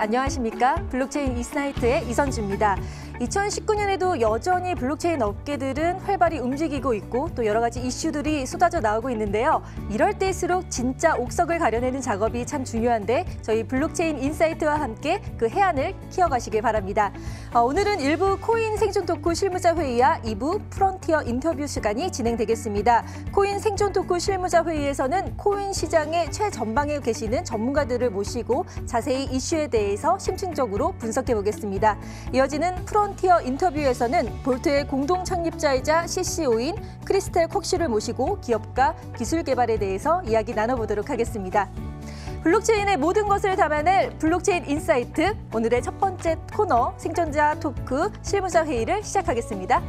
안녕하십니까? 블록체인 이스나이트의 이선주입니다. 2019년에도 여전히 블록체인 업계들은 활발히 움직이고 있고 또 여러 가지 이슈들이 쏟아져 나오고 있는데요. 이럴 때일수록 진짜 옥석을 가려내는 작업이 참 중요한데 저희 블록체인 인사이트와 함께 그 해안을 키워가시길 바랍니다. 어, 오늘은 일부 코인 생존 토크 실무자 회의와 2부 프론티어 인터뷰 시간이 진행되겠습니다. 코인 생존 토크 실무자 회의에서는 코인 시장의 최전방에 계시는 전문가들을 모시고 자세히 이슈에 대해서 심층적으로 분석해 보겠습니다. 이어지는 프론 프론티어 인터뷰에서는 볼트의 공동 창립자이자 CCO인 크리스텔 콕시를 모시고 기업과 기술 개발에 대해서 이야기 나눠보도록 하겠습니다. 블록체인의 모든 것을 담아낼 블록체인 인사이트 오늘의 첫 번째 코너 생존자 토크 실무자 회의를 시작하겠습니다.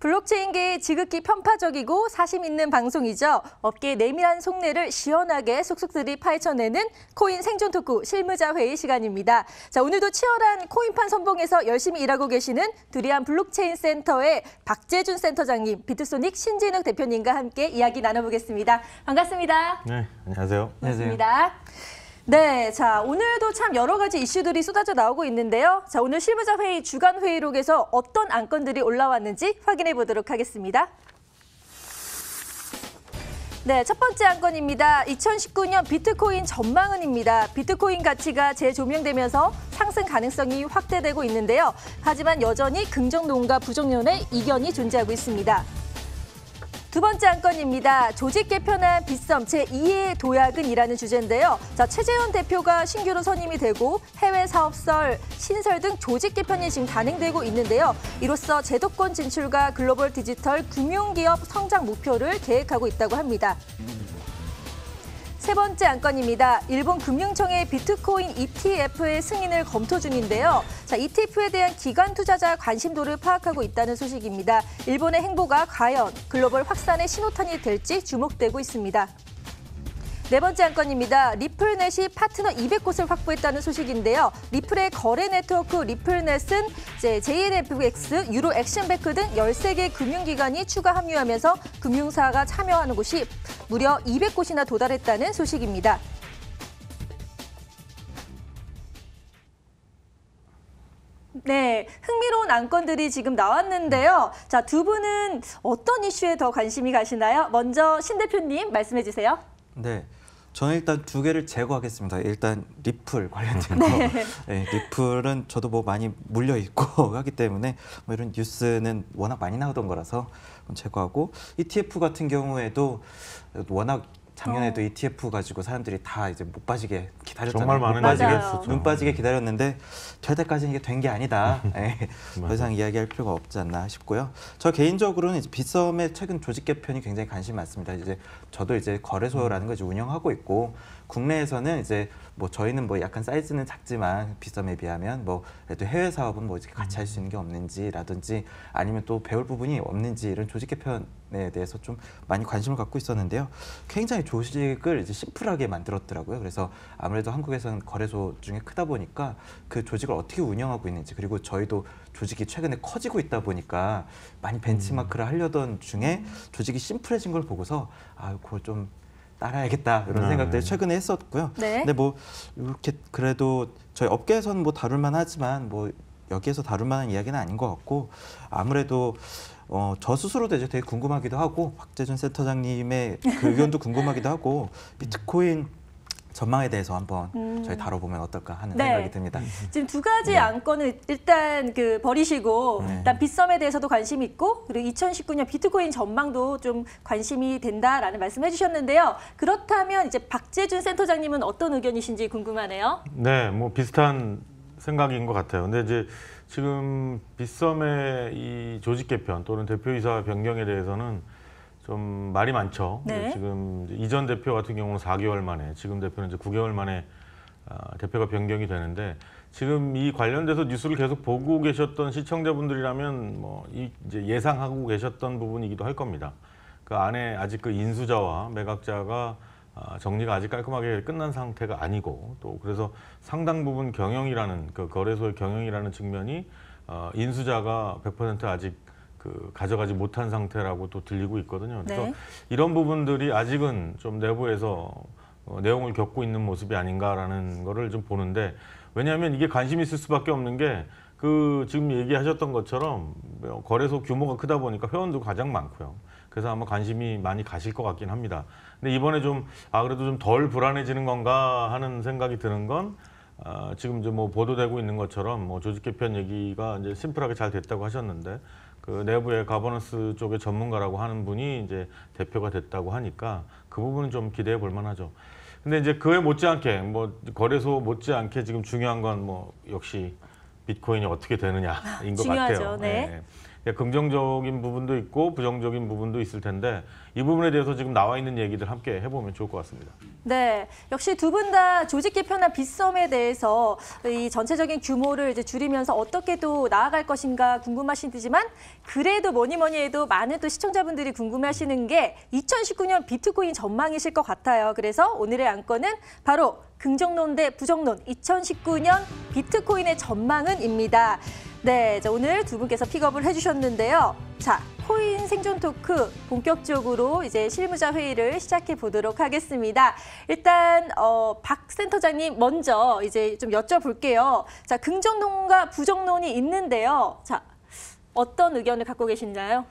블록체인계의 지극히 편파적이고 사심 있는 방송이죠. 업계의 내밀한 속내를 시원하게 속속들이 파헤쳐내는 코인 생존 토크 실무자 회의 시간입니다. 자, 오늘도 치열한 코인판 선봉에서 열심히 일하고 계시는 두리안 블록체인 센터의 박재준 센터장님, 비트소닉 신진욱 대표님과 함께 이야기 나눠보겠습니다. 반갑습니다. 네, 안녕하세요. 반갑습니다. 안녕하세요. 네, 자 오늘도 참 여러 가지 이슈들이 쏟아져 나오고 있는데요. 자 오늘 실무자 회의 주간 회의록에서 어떤 안건들이 올라왔는지 확인해 보도록 하겠습니다. 네, 첫 번째 안건입니다. 2019년 비트코인 전망은입니다. 비트코인 가치가 재조명되면서 상승 가능성이 확대되고 있는데요. 하지만 여전히 긍정론과 부정론의 이견이 존재하고 있습니다. 두 번째 안건입니다. 조직 개편안 빗썸 제2의 도약은이라는 주제인데요. 자, 최재현 대표가 신규로 선임이 되고 해외 사업설, 신설 등 조직 개편이 지금 단행되고 있는데요. 이로써 제도권 진출과 글로벌 디지털 금융기업 성장 목표를 계획하고 있다고 합니다. 세 번째 안건입니다. 일본 금융청의 비트코인 ETF의 승인을 검토 중인데요. 자, ETF에 대한 기관 투자자 관심도를 파악하고 있다는 소식입니다. 일본의 행보가 과연 글로벌 확산의 신호탄이 될지 주목되고 있습니다. 네 번째 안건입니다. 리플넷이 파트너 200곳을 확보했다는 소식인데요. 리플의 거래 네트워크 리플넷은 JNFX, 유로 액션뱅크 등 13개 금융기관이 추가 합류하면서 금융사가 참여하는 곳이 무려 200곳이나 도달했다는 소식입니다. 네, 흥미로운 안건들이 지금 나왔는데요. 자, 두 분은 어떤 이슈에 더 관심이 가시나요? 먼저 신 대표님 말씀해 주세요. 네. 저는 일단 두 개를 제거하겠습니다. 일단 리플 관련된 네. 거. 네, 리플은 저도 뭐 많이 물려 있고 하기 때문에 뭐 이런 뉴스는 워낙 많이 나오던 거라서 제거하고 ETF 같은 경우에도 워낙 작년에도 어. ETF 가지고 사람들이 다 이제 못 빠지게 기다렸잖아요. 정말 많은 빠지게 눈 빠지게 기다렸는데 될 때까지는 이게 된 게 아니다. 네. 더 이상 이야기할 필요가 없지 않나 싶고요. 저 개인적으로는 이제 빗썸의 최근 조직 개편이 굉장히 관심이 많습니다. 이제 저도 이제 거래소라는 걸 이제 운영하고 있고 국내에서는 이제 뭐 저희는 뭐 약간 사이즈는 작지만 비썸에 비하면 뭐 그래도 해외 사업은 뭐 이렇게 같이 할 수 있는 게 없는지라든지 아니면 또 배울 부분이 없는지 이런 조직 개편에 대해서 좀 많이 관심을 갖고 있었는데요. 굉장히 조직을 이제 심플하게 만들었더라고요. 그래서 아무래도 한국에서는 거래소 중에 크다 보니까 그 조직을 어떻게 운영하고 있는지 그리고 저희도 조직이 최근에 커지고 있다 보니까 많이 벤치마크를 하려던 중에 조직이 심플해진 걸 보고서 아, 그걸 좀 따라야겠다 이런 아, 네. 생각들 최근에 했었고요. 네. 근데 뭐 이렇게 그래도 저희 업계에서는 뭐 다룰만 하지만 뭐 여기에서 다룰만한 이야기는 아닌 것 같고 아무래도 어, 저 스스로도 이제 되게 궁금하기도 하고 박재준 센터장님의 그 의견도 궁금하기도 하고 음. 비트코인 전망에 대해서 한번 음. 저희 다뤄보면 어떨까 하는 네. 생각이 듭니다. 지금 두 가지 네. 안건을 일단 그 버리시고 네. 일단 빗썸에 대해서도 관심 있고 그리고 2019년 비트코인 전망도 좀 관심이 된다라는 말씀해 주셨는데요. 그렇다면 이제 박재준 센터장님은 어떤 의견이신지 궁금하네요. 네, 뭐 비슷한 생각인 것 같아요. 근데 이제 지금 빗썸의 이 조직 개편 또는 대표이사 변경에 대해서는 좀 말이 많죠. 네. 지금 이전 대표 같은 경우는 4개월 만에, 지금 대표는 이제 9개월 만에 아, 대표가 변경이 되는데 지금 이 관련돼서 뉴스를 계속 보고 계셨던 시청자분들이라면 뭐 이제 예상하고 계셨던 부분이기도 할 겁니다. 그 안에 아직 그 인수자와 매각자가 아, 정리가 아직 깔끔하게 끝난 상태가 아니고 또 그래서 상당 부분 경영이라는 그 거래소의 경영이라는 측면이 어, 인수자가 100% 아직 그 가져가지 못한 상태라고 또 들리고 있거든요. 그래서 네. 이런 부분들이 아직은 좀 내부에서 어, 내용을 겪고 있는 모습이 아닌가라는 거를 좀 보는데 왜냐하면 이게 관심이 있을 수밖에 없는 게 그 지금 얘기하셨던 것처럼 거래소 규모가 크다 보니까 회원도 가장 많고요. 그래서 아마 관심이 많이 가실 것 같긴 합니다. 근데 이번에 좀 아 그래도 좀 덜 불안해지는 건가 하는 생각이 드는 건 아, 지금 이제 뭐 보도되고 있는 것처럼 뭐 조직 개편 얘기가 이제 심플하게 잘 됐다고 하셨는데 그 내부의 가버넌스 쪽의 전문가라고 하는 분이 이제 대표가 됐다고 하니까 그 부분은 좀 기대해 볼 만하죠. 근데 이제 그에 못지않게 뭐 거래소 못지않게 지금 중요한 건 뭐 역시 비트코인이 어떻게 되느냐인 것 중요하죠. 같아요. 네. 네. 예, 긍정적인 부분도 있고 부정적인 부분도 있을 텐데 이 부분에 대해서 지금 나와 있는 얘기들 함께 해보면 좋을 것 같습니다. 네, 역시 두 분 다 조직 개편이 빗썸에 대해서 이 전체적인 규모를 이제 줄이면서 어떻게 또 나아갈 것인가 궁금하시지만 그래도 뭐니 뭐니 해도 많은 또 시청자분들이 궁금해하시는 게 2019년 비트코인 전망이실 것 같아요. 그래서 오늘의 안건은 바로 긍정론 대 부정론 2019년 비트코인의 전망은입니다. 네, 자, 오늘 두 분께서 픽업을 해주셨는데요. 자, 코인 생존 토크 본격적으로 이제 실무자 회의를 시작해 보도록 하겠습니다. 일단 어, 박 센터장님 먼저 이제 좀 여쭤볼게요. 자, 긍정론과 부정론이 있는데요. 자, 어떤 의견을 갖고 계신가요?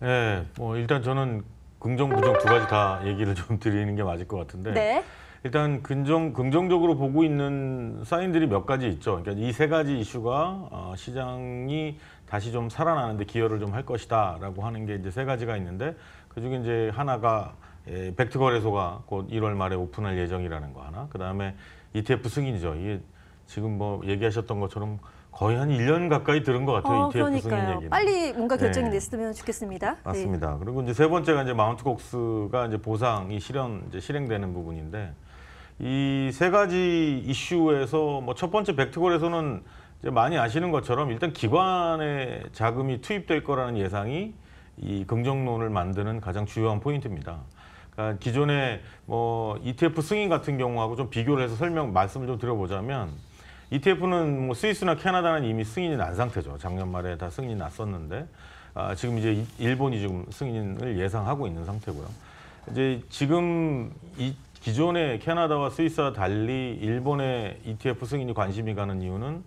네, 뭐 일단 저는 긍정 부정 두 가지 다 얘기를 좀 드리는 게 맞을 것 같은데. 네. 일단 긍정, 긍정적으로 보고 있는 사인들이 몇 가지 있죠. 그러니까 이 세 가지 이슈가 어, 시장이 다시 좀 살아나는데 기여를 좀 할 것이다라고 하는 게 이제 세 가지가 있는데 그중에 이제 하나가 예, 벡트 거래소가 곧 1월 말에 오픈할 예정이라는 거 하나. 그다음에 ETF 승인이죠. 이게 지금 뭐 얘기하셨던 것처럼 거의 한 1년 가까이 들은 것 같아요. 어, ETF 그러니까요. 승인 얘기는. 빨리 뭔가 네. 결정이 네. 됐으면 좋겠습니다. 네. 맞습니다. 네. 그리고 이제 세 번째가 이제 마운트 곡스가 이제 보상이 실현 이제 실행되는 부분인데 이세 가지 이슈에서 뭐 첫 번째 백트골에서는 이제 많이 아시는 것처럼 일단 기관에 자금이 투입될 거라는 예상이 이 긍정론을 만드는 가장 주요한 포인트입니다. 그러니까 기존의 뭐 ETF 승인 같은 경우하고 좀 비교를 해서 설명 말씀을 좀 드려보자면 ETF는 뭐 스위스나 캐나다는 이미 승인이 난 상태죠. 작년 말에 다 승인이 났었는데 아, 지금 이제 일본이 지금 승인을 예상하고 있는 상태고요. 이제 지금 이 기존의 캐나다와 스위스와 달리 일본의 ETF 승인이 관심이 가는 이유는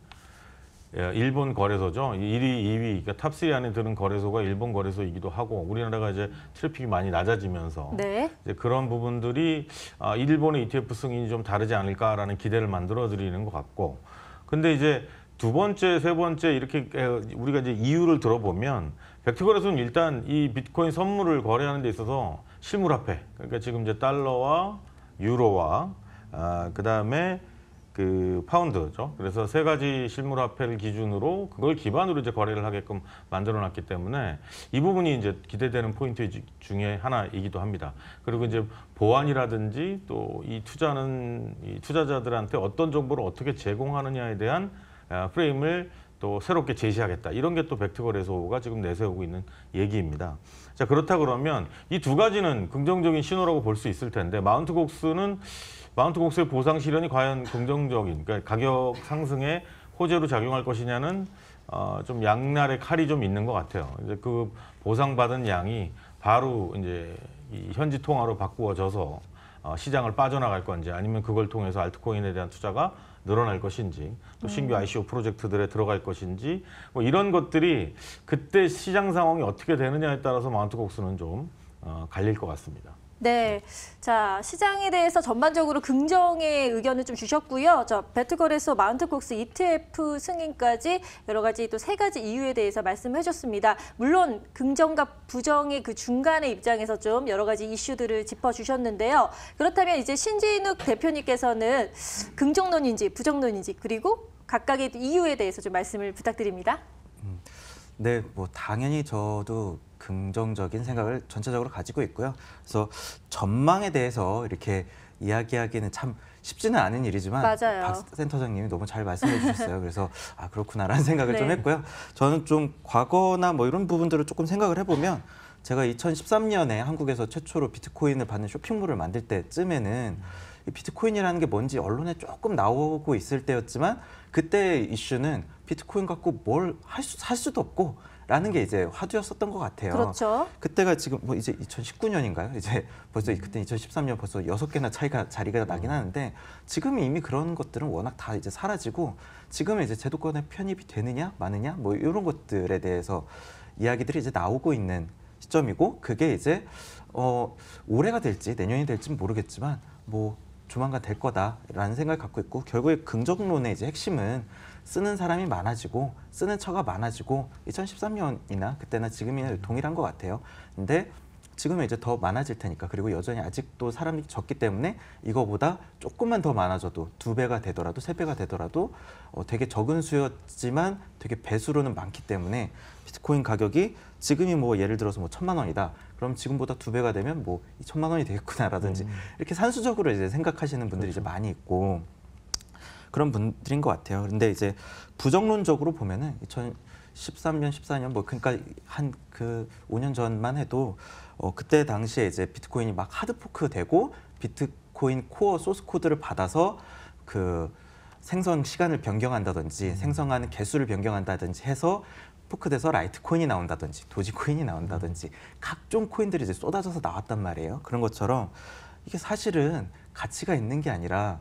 예, 일본 거래소죠. 1위, 2위, 그러니까 탑 3 안에 드는 거래소가 일본 거래소이기도 하고 우리나라가 이제 트래픽이 많이 낮아지면서 네. 이제 그런 부분들이 아, 일본의 ETF 승인이 좀 다르지 않을까라는 기대를 만들어드리는 것 같고 근데 이제 두 번째, 세 번째 이렇게 우리가 이제 이유를 들어보면 벡트거래소는 일단 이 비트코인 선물을 거래하는 데 있어서 실물화폐 그러니까 지금 이제 달러와 유로와 아, 그다음에 그 파운드죠. 그래서 세 가지 실물화폐를 기준으로 그걸 기반으로 이제 거래를 하게끔 만들어놨기 때문에 이 부분이 이제 기대되는 포인트 중에 하나이기도 합니다. 그리고 이제 보안이라든지 또 이 투자는 이 투자자들한테 어떤 정보를 어떻게 제공하느냐에 대한 아, 프레임을 또 새롭게 제시하겠다 이런 게 또 벡트거래소가 지금 내세우고 있는 얘기입니다. 자 그렇다 그러면 이 두 가지는 긍정적인 신호라고 볼 수 있을 텐데 마운트 곡스는 마운트 곡스의 보상 실현이 과연 긍정적인 그러니까 가격 상승에 호재로 작용할 것이냐는 어, 좀 양날의 칼이 좀 있는 것 같아요. 이제 그 보상받은 양이 바로 이제 이 현지 통화로 바꾸어져서 어, 시장을 빠져나갈 건지 아니면 그걸 통해서 알트코인에 대한 투자가 늘어날 것인지 또 음. 신규 ICO 프로젝트들에 들어갈 것인지 뭐 이런 것들이 그때 시장 상황이 어떻게 되느냐에 따라서 마운트 곡수는 좀 어, 갈릴 것 같습니다. 네. 자, 시장에 대해서 전반적으로 긍정의 의견을 좀 주셨고요. 저배틀거래소 마운트콕스 ETF 승인까지 여러 가지 또 세 가지 이유에 대해서 말씀해 주셨습니다. 물론 긍정과 부정의 그 중간의 입장에서 좀 여러 가지 이슈들을 짚어 주셨는데요. 그렇다면 이제 신진욱 대표님께서는 긍정론인지 부정론인지 그리고 각각의 이유에 대해서 좀 말씀을 부탁드립니다. 음. 네, 뭐 당연히 저도 긍정적인 생각을 전체적으로 가지고 있고요. 그래서 전망에 대해서 이렇게 이야기하기는 참 쉽지는 않은 일이지만 맞아요. 박 센터장님이 너무 잘 말씀해 주셨어요. 그래서 아 그렇구나라는 생각을 네. 좀 했고요. 저는 좀 과거나 뭐 이런 부분들을 조금 생각을 해보면 제가 2013년에 한국에서 최초로 비트코인을 받는 쇼핑몰을 만들 때쯤에는 이 비트코인이라는 게 뭔지 언론에 조금 나오고 있을 때였지만 그때 이슈는 비트코인 갖고 뭘 할 수, 살 수도 없고 라는 게 이제 화두였었던 것 같아요. 그렇죠. 그때가 지금 뭐 이제 2019년인가요? 이제 벌써 그때 2013년 벌써 여섯 개나 차이가 자리가 음. 나긴 하는데 지금 이미 그런 것들은 워낙 다 이제 사라지고 지금 은 이제 제도권에 편입이 되느냐 마느냐 뭐 이런 것들에 대해서 이야기들이 이제 나오고 있는 시점이고 그게 이제 어 올해가 될지 내년이 될지는 모르겠지만 뭐 조만간 될 거다라는 생각을 갖고 있고 결국에 긍정론의 이제 핵심은 쓰는 사람이 많아지고 쓰는 처가 많아지고 2013년이나 그때나 지금이나 동일한 것 같아요. 근데 지금은 이제 더 많아질 테니까 그리고 여전히 아직도 사람이 적기 때문에 이거보다 조금만 더 많아져도 두 배가 되더라도 세 배가 되더라도 어, 되게 적은 수였지만 되게 배수로는 많기 때문에 비트코인 가격이 지금이 뭐 예를 들어서 뭐 천만 원이다 그럼 지금보다 두 배가 되면 뭐 천만 원이 되겠구나라든지 음. 이렇게 산수적으로 이제 생각하시는 분들이 그렇죠. 이제 많이 있고 그런 분들인 것 같아요. 근데 이제 부정론적으로 보면은 2013년, 14년 뭐 그러니까 한 그 5년 전만 해도 어 그때 당시에 이제 비트코인이 막 하드포크 되고 비트코인 코어 소스 코드를 받아서 그 생성 시간을 변경한다든지 음. 생성하는 개수를 변경한다든지 해서 포크돼서 라이트코인이 나온다든지 도지코인이 나온다든지 각종 코인들이 이제 쏟아져서 나왔단 말이에요. 그런 것처럼 이게 사실은 가치가 있는 게 아니라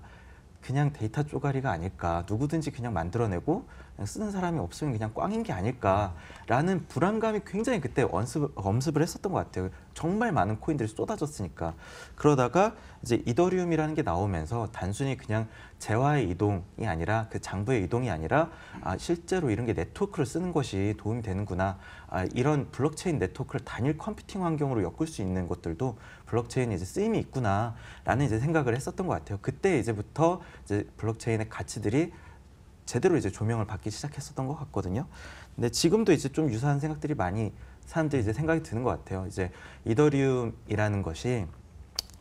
그냥 데이터 쪼가리가 아닐까 누구든지 그냥 만들어내고 쓰는 사람이 없으면 그냥 꽝인 게 아닐까라는 불안감이 굉장히 그때 언습, 엄습을 했었던 것 같아요. 정말 많은 코인들이 쏟아졌으니까. 그러다가 이제 이더리움이라는 게 나오면서 단순히 그냥 재화의 이동이 아니라 그 장부의 이동이 아니라 아, 실제로 이런 게 네트워크를 쓰는 것이 도움이 되는구나. 아, 이런 블록체인 네트워크를 단일 컴퓨팅 환경으로 엮을 수 있는 것들도 블록체인이 이제 쓰임이 있구나라는 이제 생각을 했었던 것 같아요. 그때 이제부터 이제 블록체인의 가치들이 제대로 이제 조명을 받기 시작했었던 것 같거든요. 근데 지금도 이제 좀 유사한 생각들이 많이 사람들이 이제 생각이 드는 것 같아요. 이제 이더리움이라는 것이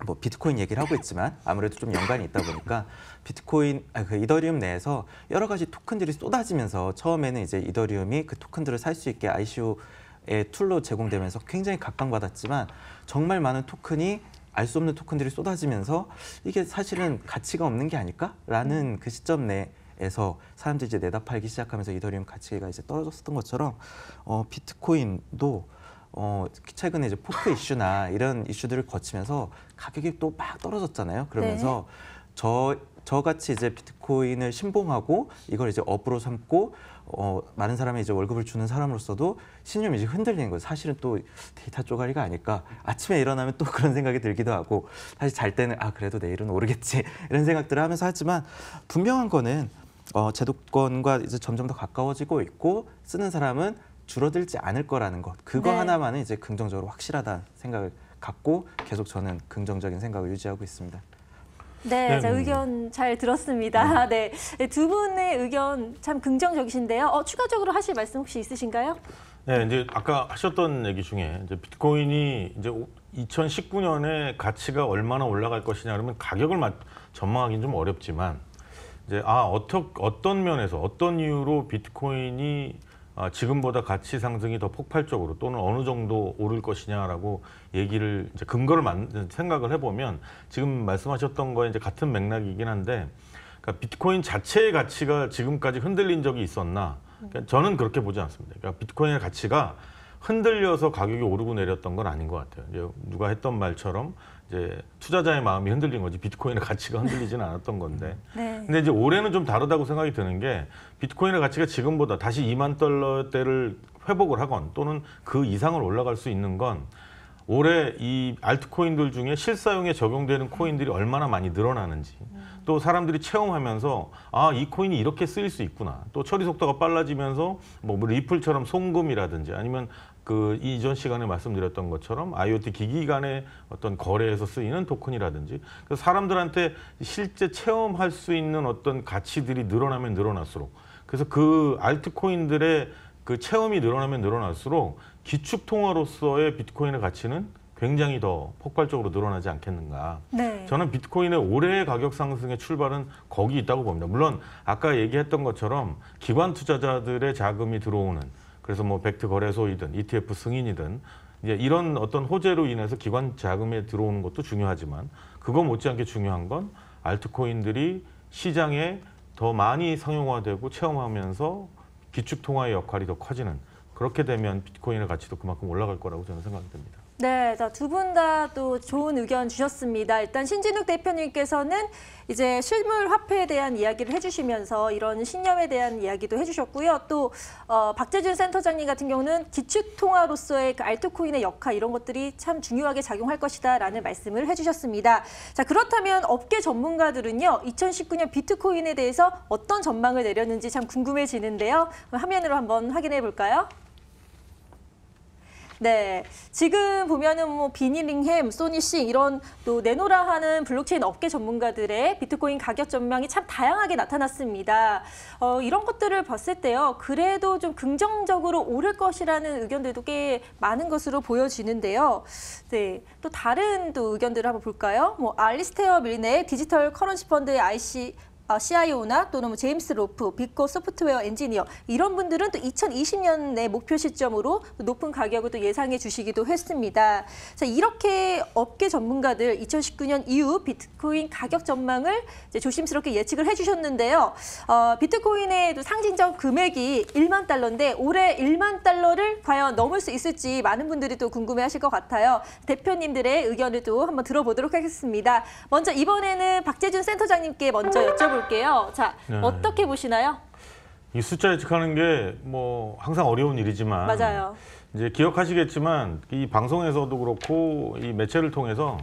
뭐 비트코인 얘기를 하고 있지만 아무래도 좀 연관이 있다 보니까 비트코인 아, 그 이더리움 내에서 여러 가지 토큰들이 쏟아지면서 처음에는 이제 이더리움이 그 토큰들을 살 수 있게 ICO의 툴로 제공되면서 굉장히 각광받았지만 정말 많은 토큰이 알 수 없는 토큰들이 쏟아지면서 이게 사실은 가치가 없는 게 아닐까라는 그 시점 내에 에서 사람들이 이제 내다 팔기 시작하면서 이더리움 가치가 이제 떨어졌었던 것처럼 어, 비트코인도 어, 최근에 이제 포크 이슈나 이런 이슈들을 거치면서 가격이 또 막 떨어졌잖아요. 그러면서 네. 저 저같이 이제 비트코인을 신봉하고 이걸 이제 업으로 삼고 어, 많은 사람이 이제 월급을 주는 사람으로서도 신념이 이제 흔들리는 거예요. 사실은 또 데이터 쪼가리가 아닐까. 아침에 일어나면 또 그런 생각이 들기도 하고 사실 잘 때는 아 그래도 내일은 오르겠지 이런 생각들을 하면서 하지만 분명한 거는 어, 제도권과 이제 점점 더 가까워지고 있고 쓰는 사람은 줄어들지 않을 거라는 것 그거 네. 하나만은 이제 긍정적으로 확실하다 는 생각을 갖고 계속 저는 긍정적인 생각을 유지하고 있습니다. 네, 네. 자, 음. 의견 잘 들었습니다. 네. 네. 네. 두 분의 의견 참 긍정적이신데요. 어, 추가적으로 하실 말씀 혹시 있으신가요? 네, 이제 아까 하셨던 얘기 중에 이제 비트코인이 이제 2019년에 가치가 얼마나 올라갈 것이냐 그러면 가격을 전망하기는 좀 어렵지만 이제 아 어떻 어떤 면에서 어떤 이유로 비트코인이 아, 지금보다 가치 상승이 더 폭발적으로 또는 어느 정도 오를 것이냐라고 얘기를 이제 근거를 만, 생각을 해보면 지금 말씀하셨던 거에 이제 같은 맥락이긴 한데 그러니까 비트코인 자체의 가치가 지금까지 흔들린 적이 있었나? 그러니까 저는 그렇게 보지 않습니다. 그러니까 비트코인의 가치가 흔들려서 가격이 오르고 내렸던 건 아닌 것 같아요. 누가 했던 말처럼 이제 투자자의 마음이 흔들린 거지 비트코인의 가치가 흔들리지는 않았던 건데. 네. 근데 이제 올해는 좀 다르다고 생각이 드는 게 비트코인의 가치가 지금보다 다시 2만 달러대를 회복을 하건 또는 그 이상을 올라갈 수 있는 건 올해 이 알트코인들 중에 실사용에 적용되는 코인들이 얼마나 많이 늘어나는지 음. 또 사람들이 체험하면서 아 이 코인이 이렇게 쓰일 수 있구나 또 처리 속도가 빨라지면서 뭐, 뭐 리플처럼 송금이라든지 아니면 그 이전 시간에 말씀드렸던 것처럼 IoT 기기 간의 어떤 거래에서 쓰이는 토큰이라든지 그래서 사람들한테 실제 체험할 수 있는 어떤 가치들이 늘어나면 늘어날수록 그래서 그 알트코인들의 그 체험이 늘어나면 늘어날수록 기축 통화로서의 비트코인의 가치는 굉장히 더 폭발적으로 늘어나지 않겠는가. 네. 저는 비트코인의 올해의 가격 상승의 출발은 거기 있다고 봅니다. 물론 아까 얘기했던 것처럼 기관 투자자들의 자금이 들어오는 그래서 뭐 벡트 거래소이든 ETF 승인이든 이제 이런 어떤 호재로 인해서 기관 자금에 들어오는 것도 중요하지만 그거 못지않게 중요한 건 알트코인들이 시장에 더 많이 상용화되고 체험하면서 기축 통화의 역할이 더 커지는 그렇게 되면 비트코인의 가치도 그만큼 올라갈 거라고 저는 생각이듭니다 네, 두 분 다 또 좋은 의견 주셨습니다. 일단 신진욱 대표님께서는 이제 실물 화폐에 대한 이야기를 해주시면서 이런 신념에 대한 이야기도 해주셨고요. 또 어, 박재준 센터장님 같은 경우는 기축통화로서의 그 알트코인의 역할 이런 것들이 참 중요하게 작용할 것이다라는 말씀을 해주셨습니다. 자 그렇다면 업계 전문가들은요, 2019년 비트코인에 대해서 어떤 전망을 내렸는지 참 궁금해지는데요. 화면으로 한번 확인해 볼까요? 네, 지금 보면은 뭐 비닐링햄, 소니씨 이런 또내노라 하는 블록체인 업계 전문가들의 비트코인 가격 전망이 참 다양하게 나타났습니다. 어, 이런 것들을 봤을 때요, 그래도 좀 긍정적으로 오를 것이라는 의견들도 꽤 많은 것으로 보여지는데요. 네, 또 다른 또 의견들을 한번 볼까요? 뭐 알리스테어 밀네 디지털 커런시 펀드의 IC 아, CIO나 또는 뭐 제임스 로프, 빅코 소프트웨어 엔지니어 이런 분들은 또 2020년에 목표 시점으로 높은 가격을 또 예상해 주시기도 했습니다. 자, 이렇게 업계 전문가들 2019년 이후 비트코인 가격 전망을 조심스럽게 예측을 해 주셨는데요. 어, 비트코인의 상징적 금액이 1만 달러인데 올해 1만 달러를 과연 넘을 수 있을지 많은 분들이 또 궁금해 하실 것 같아요. 대표님들의 의견을 또 한번 들어보도록 하겠습니다. 먼저 이번에는 박재준 센터장님께 먼저 여쭤볼게요. 볼게요. 자, 네. 어떻게 보시나요? 이 숫자 예측하는 게 뭐 항상 어려운 일이지만 맞아요. 이제 기억하시겠지만 이 방송에서도 그렇고 이 매체를 통해서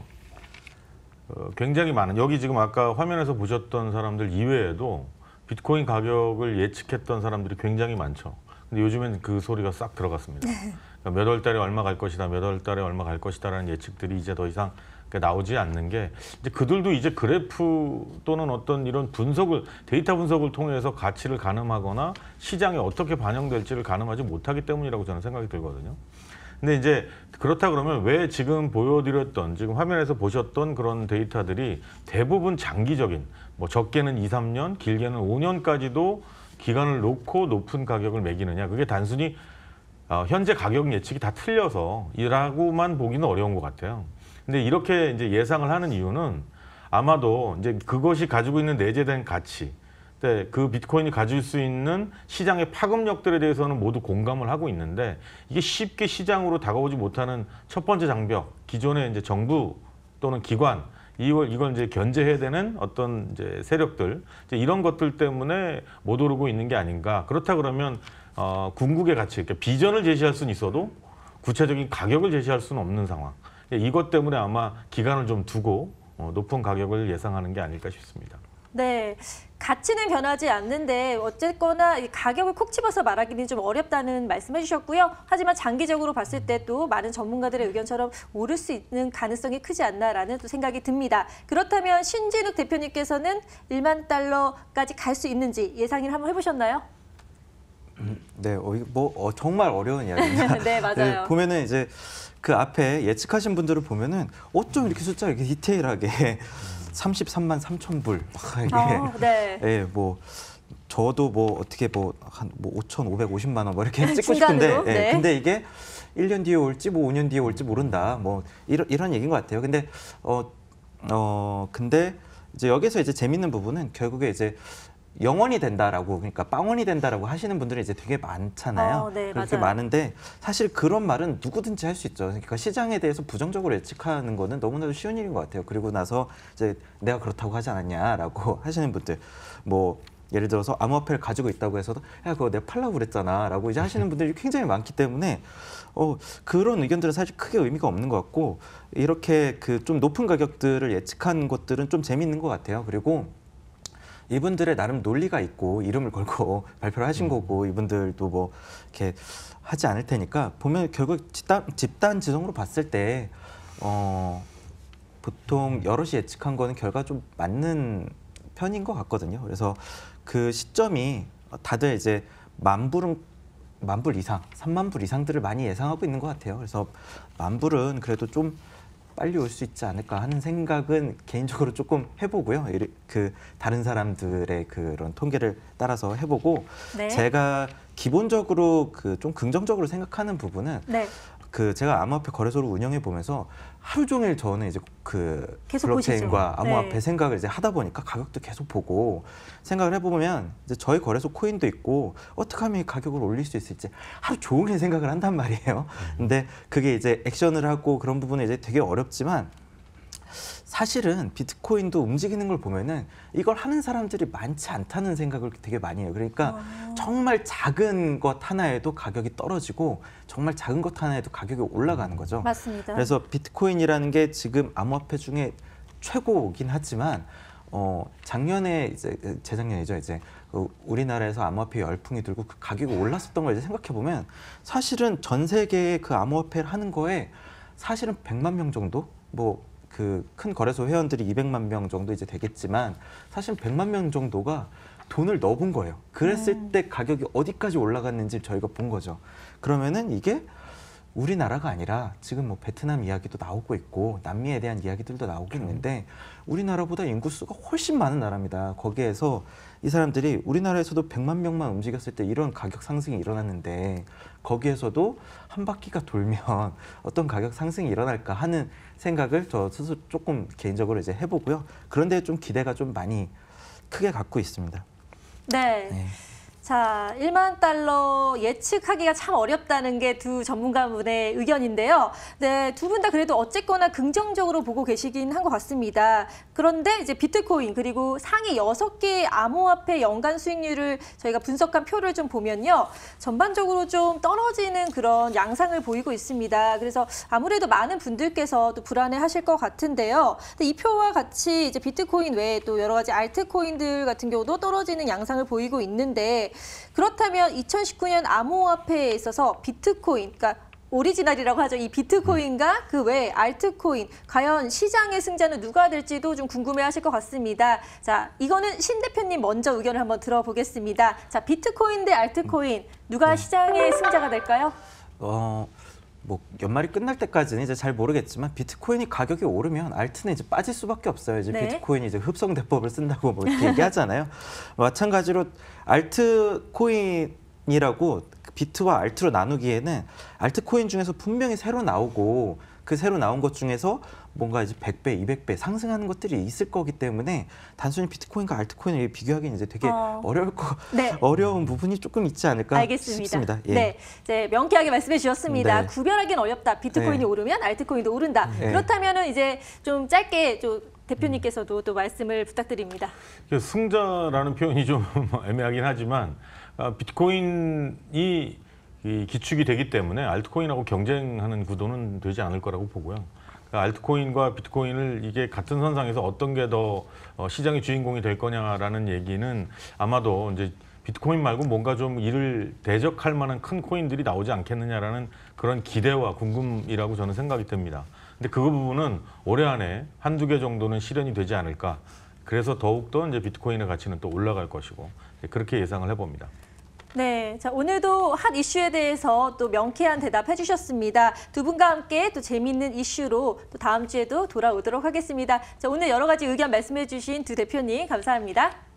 어, 굉장히 많은 여기 지금 아까 화면에서 보셨던 사람들 이외에도 비트코인 가격을 예측했던 사람들이 굉장히 많죠. 근데 요즘엔 그 소리가 싹 들어갔습니다. 네. 그러니까 몇월 달에 얼마 갈 것이다, 몇 월 달에 얼마 갈 것이다라는 예측들이 이제 더 이상 그러니까 나오지 않는 게 이제 그들도 이제 그래프 또는 어떤 이런 분석을 데이터 분석을 통해서 가치를 가늠하거나 시장에 어떻게 반영될지를 가늠하지 못하기 때문이라고 저는 생각이 들거든요. 근데 이제 그렇다 그러면 왜 지금 보여드렸던 지금 화면에서 보셨던 그런 데이터들이 대부분 장기적인 뭐 적게는 2, 3년 길게는 5년까지도 기간을 놓고 높은 가격을 매기느냐 그게 단순히 어, 현재 가격 예측이 다 틀려서 이라고만 보기는 어려운 것 같아요. 근데 이렇게 이제 예상을 하는 이유는 아마도 이제 그것이 가지고 있는 내재된 가치, 네, 그 비트코인이 가질 수 있는 시장의 파급력들에 대해서는 모두 공감을 하고 있는데 이게 쉽게 시장으로 다가오지 못하는 첫 번째 장벽, 기존의 이제 정부 또는 기관 이걸 이걸 이제 견제해야 되는 어떤 이제 세력들 이제 이런 것들 때문에 못 오르고 있는 게 아닌가. 그렇다 그러면 어, 궁극의 가치, 그러니까 비전을 제시할 수는 있어도 구체적인 가격을 제시할 수는 없는 상황. 예, 이것 때문에 아마 기간을 좀 두고 어, 높은 가격을 예상하는 게 아닐까 싶습니다. 네, 가치는 변하지 않는데 어쨌거나 가격을 콕 집어서 말하기는 좀 어렵다는 말씀해 주셨고요. 하지만 장기적으로 봤을 때 또 많은 전문가들의 의견처럼 오를 수 있는 가능성이 크지 않나라는 또 생각이 듭니다. 그렇다면 신진욱 대표님께서는 1만 달러까지 갈 수 있는지 예상을 한번 해보셨나요? 음, 네, 어, 뭐 어, 정말 어려운 이야기입니다. 네, 맞아요. 네, 보면은 이제 그 앞에 예측하신 분들을 보면은 어쩜 이렇게 숫자 이렇게 디테일하게 33만 3천 불막 이게 아, 네. 예, 뭐 저도 뭐 어떻게 뭐 한 뭐 5,550만 원 뭐 이렇게 찍고 싶은데 예, 네. 근데 이게 1년 뒤에 올지 뭐 5년 뒤에 올지 모른다. 뭐 이런 이런 얘기인 것 같아요. 근데 어어 어, 근데 이제 여기서 이제 재밌는 부분은 결국에 이제 영원이 된다라고 그러니까 빵원이 된다라고 하시는 분들이 이제 되게 많잖아요. 어, 네, 그렇게 맞아요. 많은데 사실 그런 말은 누구든지 할 수 있죠. 그러니까 시장에 대해서 부정적으로 예측하는 거는 너무나도 쉬운 일인 것 같아요. 그리고 나서 이제 내가 그렇다고 하지 않았냐라고 하시는 분들 뭐 예를 들어서 암호화폐를 가지고 있다고 해서도 야 그거 내가 팔라고 그랬잖아라고 이제 하시는 분들이 굉장히 많기 때문에 어 그런 의견들은 사실 크게 의미가 없는 것 같고 이렇게 그 좀 높은 가격들을 예측한 것들은 좀 재미있는 것 같아요. 그리고 이분들의 나름 논리가 있고 이름을 걸고 발표를 하신 음. 거고 이분들도 뭐 이렇게 하지 않을 테니까 보면 결국 집단, 집단 지성으로 봤을 때 어, 보통 여럿이 예측한 거는 결과 좀 맞는 편인 것 같거든요. 그래서 그 시점이 다들 이제 만불은 만불 이상, 3만 불 이상들을 많이 예상하고 있는 것 같아요. 그래서 만불은 그래도 좀 빨리 올 수 있지 않을까 하는 생각은 개인적으로 조금 해보고요. 그 다른 사람들의 그런 통계를 따라서 해보고 네. 제가 기본적으로 그 좀 긍정적으로 생각하는 부분은 네. 그 제가 암호화폐 거래소를 운영해 보면서 하루 종일 저는 이제 그 블록체인과 보시죠. 암호화폐 네. 생각을 이제 하다 보니까 가격도 계속 보고 생각을 해보면 이제 저희 거래소 코인도 있고 어떻게 하면 이 가격을 올릴 수 있을지 하루 종일 생각을 한단 말이에요. 음. 근데 그게 이제 액션을 하고 그런 부분에 이제 되게 어렵지만 사실은 비트코인도 움직이는 걸 보면은 이걸 하는 사람들이 많지 않다는 생각을 되게 많이 해요. 그러니까 오. 어. 정말 작은 것 하나에도 가격이 떨어지고 정말 작은 것 하나에도 가격이 올라가는 거죠. 맞습니다. 그래서 비트코인이라는 게 지금 암호화폐 중에 최고긴 하지만 어 작년에 이제 재작년이죠 이제 그 우리나라에서 암호화폐 열풍이 들고 그 가격이 올랐었던 걸 이제 생각해 보면 사실은 전 세계의 그 암호화폐를 하는 거에 사실은 100만 명 정도 뭐 그큰 거래소 회원들이 200만 명 정도 이제 되겠지만 사실 100만 명 정도가 돈을 넣어본 거예요. 그랬을 음. 때 가격이 어디까지 올라갔는지 저희가 본 거죠. 그러면은 이게 우리나라가 아니라 지금 뭐 베트남 이야기도 나오고 있고 남미에 대한 이야기들도 나오고 그렇죠. 있는데 우리나라보다 인구수가 훨씬 많은 나라입니다. 거기에서 이 사람들이 우리나라에서도 100만 명만 움직였을 때 이런 가격 상승이 일어났는데 거기에서도 한 바퀴가 돌면 어떤 가격 상승이 일어날까 하는 생각을 저 스스로 조금 개인적으로 이제 해보고요. 그런데 좀 기대가 좀 많이 크게 갖고 있습니다. 네. 네. 자, 1만 달러 예측하기가 참 어렵다는 게 두 전문가분의 의견인데요. 네, 두 분 다 그래도 어쨌거나 긍정적으로 보고 계시긴 한 것 같습니다. 그런데 이제 비트코인 그리고 상위 여섯 개 암호화폐 연간 수익률을 저희가 분석한 표를 좀 보면요. 전반적으로 좀 떨어지는 그런 양상을 보이고 있습니다. 그래서 아무래도 많은 분들께서 또 불안해 하실 것 같은데요. 이 표와 같이 이제 비트코인 외에 또 여러 가지 알트코인들 같은 경우도 떨어지는 양상을 보이고 있는데 그렇다면 2019년 암호화폐에 있어서 비트코인, 그러니까 오리지널이라고 하죠. 이 비트코인과 음. 그 외에 알트코인, 과연 시장의 승자는 누가 될지도 좀 궁금해하실 것 같습니다. 자, 이거는 신 대표님 먼저 의견을 한번 들어보겠습니다. 자, 비트코인 대 알트코인, 누가 네. 시장의 승자가 될까요? 어, 뭐 연말이 끝날 때까지는 이제 잘 모르겠지만 비트코인이 가격이 오르면 알트는 이제 빠질 수밖에 없어요. 이제 네. 비트코인이 이제 흡성 대법을 쓴다고 뭐 이렇게 얘기하잖아요. 마찬가지로 알트코인이라고 비트와 알트로 나누기에는 알트코인 중에서 분명히 새로 나오고 그 새로 나온 것 중에서 뭔가 이제 100배, 200배 상승하는 것들이 있을 거기 때문에 단순히 비트코인과 알트코인을 비교하기는 이제 되게 어... 려울 거, 네. 어려운 부분이 조금 있지 않을까 알겠습니다. 싶습니다. 예. 네, 이제 명쾌하게 말씀해 주셨습니다. 네. 구별하기는 어렵다. 비트코인이 네. 오르면 알트코인도 오른다. 네. 그렇다면은 이제 좀 짧게 좀 대표님께서도 또 말씀을 부탁드립니다. 승자라는 표현이 좀 애매하긴 하지만 아, 비트코인이 기축이 되기 때문에 알트코인하고 경쟁하는 구도는 되지 않을 거라고 보고요. 그러니까 알트코인과 비트코인을 이게 같은 선상에서 어떤 게더 어, 시장의 주인공이 될 거냐라는 얘기는 아마도 이제 비트코인 말고 뭔가 좀 이를 대적할 만한 큰 코인들이 나오지 않겠느냐라는 그런 기대와 궁금이라고 저는 생각이 듭니다. 근데 그 부분은 올해 안에 한두 개 정도는 실현이 되지 않을까. 그래서 더욱더 이제 비트코인의 가치는 또 올라갈 것이고 예, 그렇게 예상을 해봅니다. 네, 자 오늘도 핫 이슈에 대해서 또 명쾌한 대답 해주셨습니다. 두 분과 함께 또 재미있는 이슈로 또 다음 주에도 돌아오도록 하겠습니다. 자 오늘 여러 가지 의견 말씀해주신 두 대표님 감사합니다.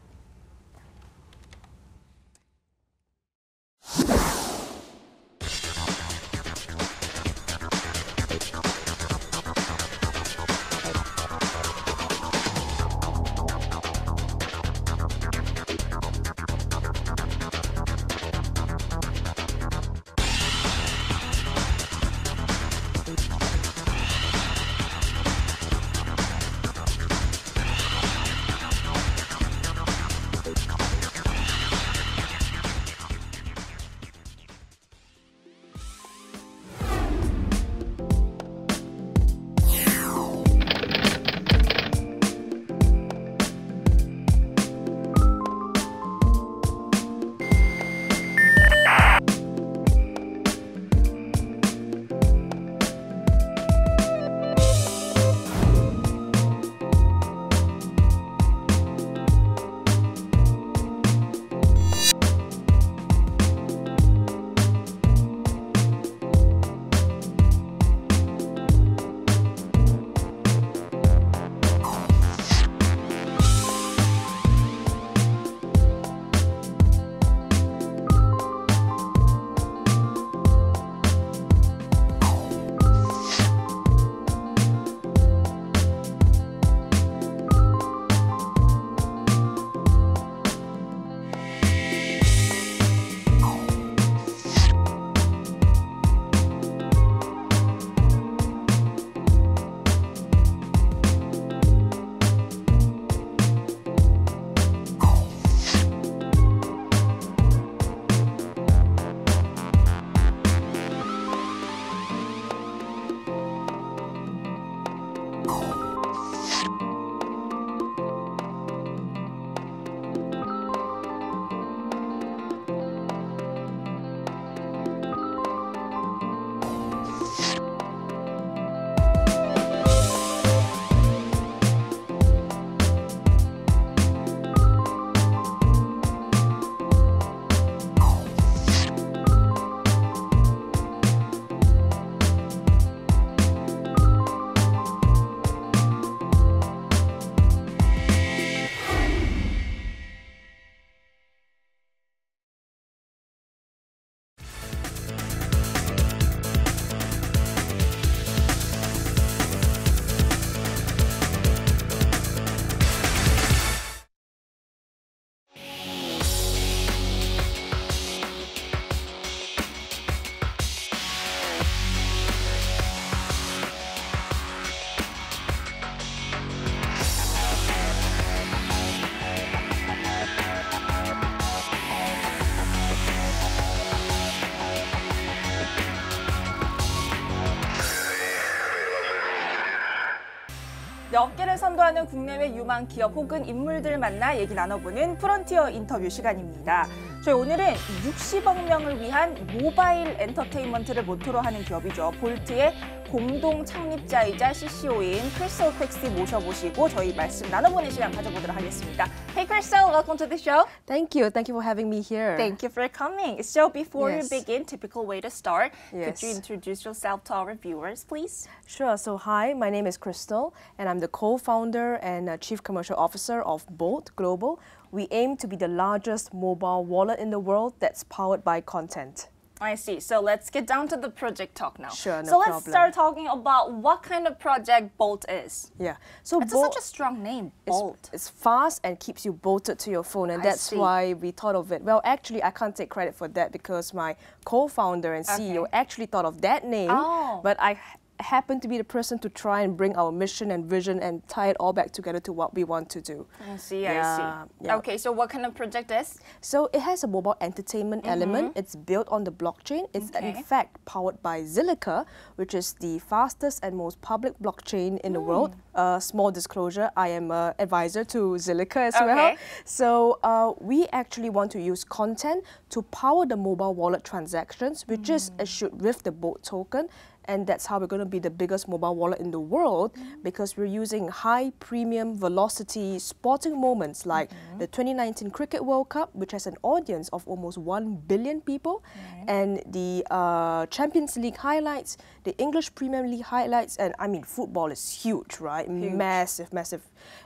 선도하는 국내외 유망 기업 혹은 인물들 만나 얘기 나눠보는 프론티어 인터뷰 시간입니다. 저희 오늘은 60억 명을 위한 모바일 엔터테인먼트를 모토로 하는 기업이죠. 볼트의 공동 창립자이자 CCO인 크리스오 팩스 모셔보시고 저희 말씀 나눠보는 시간 가져보도록 하겠습니다. Hey Crystal, welcome to the show. Thank you. Thank you for having me here. Thank you for coming. So before yes. we begin, typical way to start, yes. could you introduce yourself to our viewers, please? Sure. So hi, my name is Crystal, and I'm the co-founder and uh, chief commercial officer of Bolt Global. We aim to be the largest mobile wallet in the world that's powered by content. I see. So let's get down to the project talk now. Sure, no So let's problem. start talking about what kind of project Bolt is. Yeah. So it's Bolt, such a strong name, Bolt. It's, it's, fast and keeps you bolted to your phone and I that's see. why we thought of it. Well, actually, I can't take credit for that because my co-founder and CEO okay. actually thought of that name, oh. but I Happen to be the person to try and bring our mission and vision and tie it all back together to what we want to do. I see, yeah. I see. Yeah. Okay, so what kind of project is? So it has a mobile entertainment mm -hmm. element. It's built on the blockchain. It's okay. in fact powered by Zilica, which is the fastest and most public blockchain in mm. the hmm. world. Uh, small disclosure, I am an advisor to Zilica as okay. well. So uh, we actually want to use content to power the mobile wallet transactions, which mm. is hmm. issued with the BOAT token and that's how we're going to be the biggest mobile wallet in the world mm. because we're using high premium velocity sporting moments like mm. the 2019 Cricket World Cup, which has an audience of almost 1 billion people, mm. and the uh, Champions League highlights, the English Premier League highlights, and I mean, football is huge, right? Huge. Massive, massive.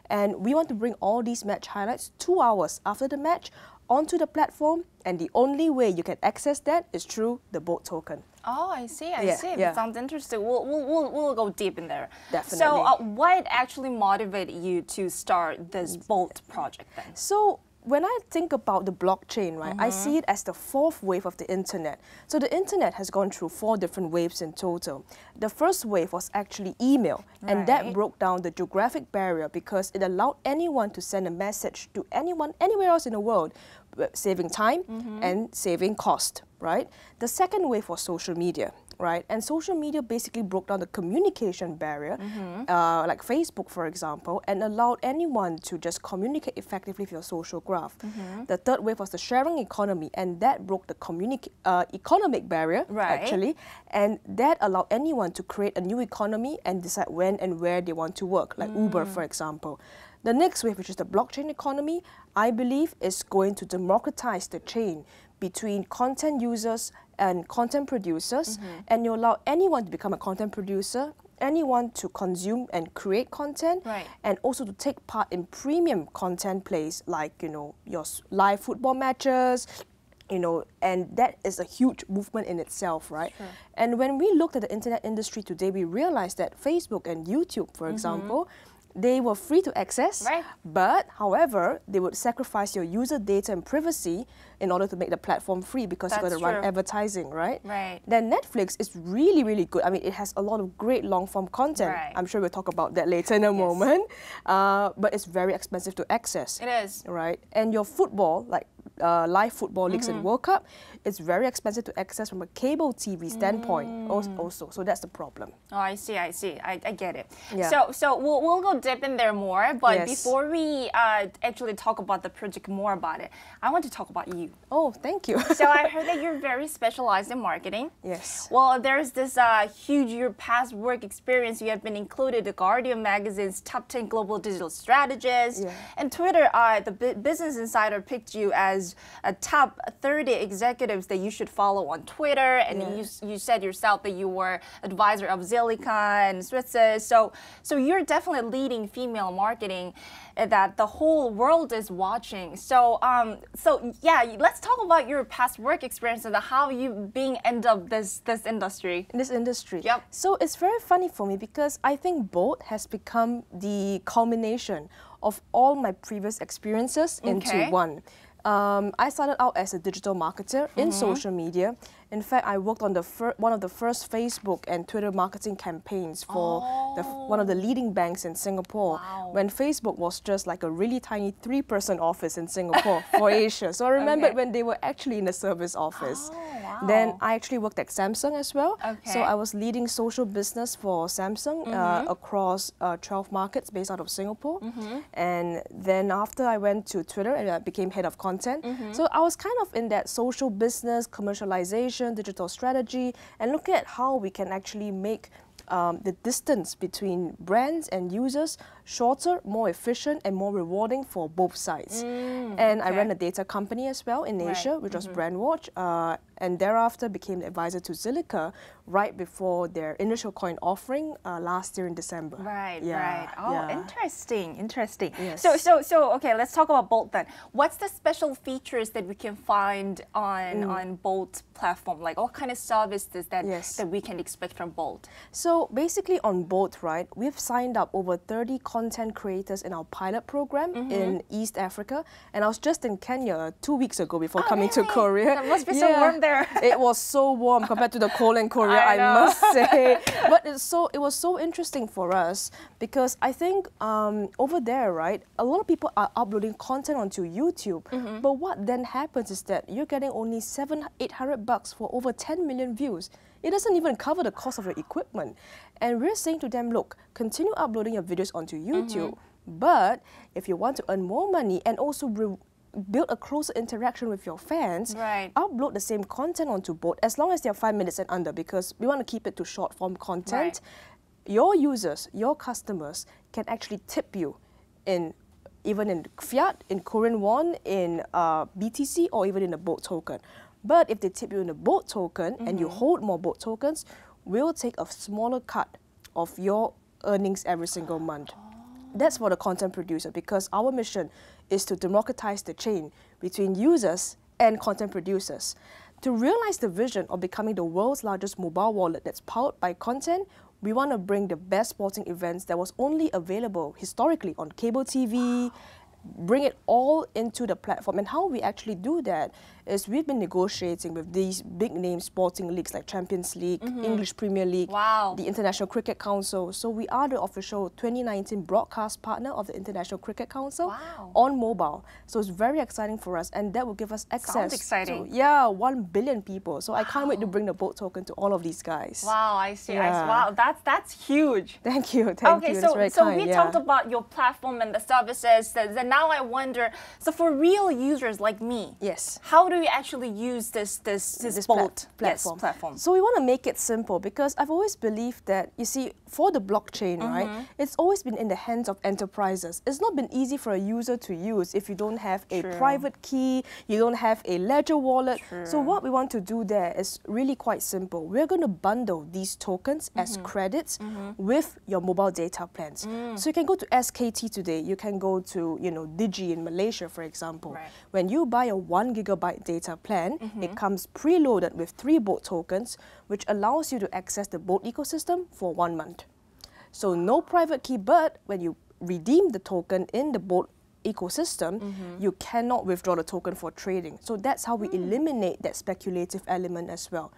And we want to bring all these match highlights two hours after the match onto the platform, and the only way you can access that is through the Bolt token. Oh, I see. I yeah, see. Yeah. It sounds interesting. We'll, we'll, we'll, go deep in there. Definitely. So, uh, what actually motivated you to start this Bolt project then? So, when I think about the blockchain, right, mm -hmm. I mm-hmm. see it as the fourth wave of the internet. So the internet has gone through four different waves in total. The first wave was actually email, right. and that broke down the geographic barrier because it allowed anyone to send a message to anyone anywhere else in the world saving time mm -hmm. and saving cost, right? The second wave was social media, right? And social media basically broke down the communication barrier, mm -hmm. uh, like Facebook, for example, and allowed anyone to just communicate effectively with your social graph. Mm -hmm. The third wave was the sharing economy, and that broke the uh, economic barrier, right. actually, and that allowed anyone to create a new economy and decide when and where they want to work, like Uber, mm. for example. The next wave, which is the blockchain economy, I believe is going to democratize the chain between content users and content producers, mm-hmm. and you allow anyone to become a content producer, anyone to consume and create content, right. and also to take part in premium content plays like you know your live football matches, you know, and that is a huge movement in itself, right? Sure. And when we looked at the internet industry today, we realized that Facebook and YouTube, for mm-hmm. example they were free to access, right. but however, they would sacrifice your user data and privacy in order to make the platform free because That's you've got to true. run advertising, right? Right. Then Netflix is really, really good. I mean, it has a lot of great long form content. Right. I'm sure we'll talk about that later in a yes. moment. Uh, but it's very expensive to access. It is. Right? And your football, like uh, live football leagues mm -hmm. and mm-hmm. World Cup, it's very expensive to access from a cable TV standpoint mm. also. So that's the problem. Oh, I see, I see. I, I get it. Yeah. So so we'll, we'll go deep in there more. But yes. before we uh, actually talk about the project more about it, I want to talk about you you. Oh, thank you. so I heard that you're very specialized in marketing. Yes. Well, there's this uh, huge your past work experience. You have been included the Guardian magazine's top 10 global digital strategists. Yeah. And Twitter, uh, the B Business Insider picked you as a top 30 executives that you should follow on Twitter. And yeah. you, you said yourself that you were advisor of Zilliqa and Switzer. So, so you're definitely leading female marketing that the whole world is watching. So, um, so yeah, let's talk about your past work experience and how you being end up this this industry. This industry. Yep. So it's very funny for me because I think both has become the culmination of all my previous experiences okay. into one. Um, I started out as a digital marketer mm -hmm. in mm-hmm. social media, in fact, I worked on the one of the first Facebook and Twitter marketing campaigns for oh. one of the leading banks in Singapore wow. when Facebook was just like a really tiny three person office in Singapore for Asia. So I remember okay. when they were actually in the service office. Oh, wow. Then I actually worked at Samsung as well. Okay. So I was leading social business for Samsung mm -hmm. uh, mm-hmm. across uh, 12 markets based out of Singapore. Mm -hmm. And then after I went to Twitter and I became head of content. Mm -hmm. So I was kind of in that social business, commercialization digital strategy, and look at how we can actually make um, the distance between brands and users shorter, more efficient, and more rewarding for both sides. Mm, and okay. I ran a data company as well in Asia, right. which mm -hmm. was mm-hmm. Brandwatch, uh, and thereafter became the advisor to Zilica right before their initial coin offering uh, last year in December. Right, yeah, right. Oh, yeah. interesting, interesting. Yes. So, so, so, okay, let's talk about Bolt then. What's the special features that we can find on mm. on Bolt platform? Like, what kind of services that yes. that we can expect from Bolt? So basically on both, right, we've signed up over 30 content creators in our pilot program mm -hmm. in East Africa. And I was just in Kenya two weeks ago before oh, coming really? to Korea. It must be yeah. so warm there. it was so warm compared to the cold in Korea, I, I must say. but it's so it was so interesting for us because I think um, over there, right, a lot of people are uploading content onto YouTube. Mm -hmm. But what then happens is that you're getting only seven, 800 bucks for over 10 million views. It doesn't even cover the cost of your equipment. And we're saying to them, look, continue uploading your videos onto mm-hmm. YouTube, mm -hmm. but if you want to earn more money and also build a closer interaction with your fans, right. upload the same content onto both as long as they're five minutes and under because we want to keep it to short form content. Right. Your users, your customers can actually tip you in even in fiat, in Korean won, in uh, BTC, or even in a boat token. But if they tip you in a boat token mm -hmm. and you mm-hmm. hold more boat tokens, we'll take a smaller cut of your earnings every single month. Oh. That's for the content producer because our mission is to democratize the chain between users and content producers. To realize the vision of becoming the world's largest mobile wallet that's powered by content, we want to bring the best sporting events that was only available historically on cable TV, bring it all into the platform. And how we actually do that is we've been negotiating with these big name sporting leagues like Champions League, mm -hmm. English Premier League, wow. the International Cricket Council. So we are the official 2019 broadcast partner of the International Cricket Council wow. on mobile. So it's very exciting for us and that will give us access Sounds exciting. to yeah, 1 billion people. So wow. I can't wait to bring the boat token to all of these guys. Wow, I see. Yeah. I see. Wow, that's that's huge. Thank you. Thank okay, you. so, so kind, we yeah. talked about your platform and the services, the, the now I wonder. So for real users like me, yes, how do you actually use this this this, this bolt pla platform. Yes, platform? So we want to make it simple because I've always believed that you see for the blockchain, mm -hmm. right? It's always been in the hands of enterprises. It's not been easy for a user to use if you don't have a True. private key, you don't have a ledger wallet. True. So what we want to do there is really quite simple. We're going to bundle these tokens mm -hmm. as mm-hmm. credits mm -hmm. with your mobile data plans. Mm. So you can go to SKT today. You can go to you know Digi in Malaysia, for example, right. when you buy a one gigabyte data plan, mm -hmm. it mm-hmm. comes preloaded with three boat tokens, which allows you to access the boat ecosystem for one month. So no private key, but when you redeem the token in the boat ecosystem, mm -hmm. you cannot withdraw the token for trading. So that's how we mm. eliminate that speculative element as well.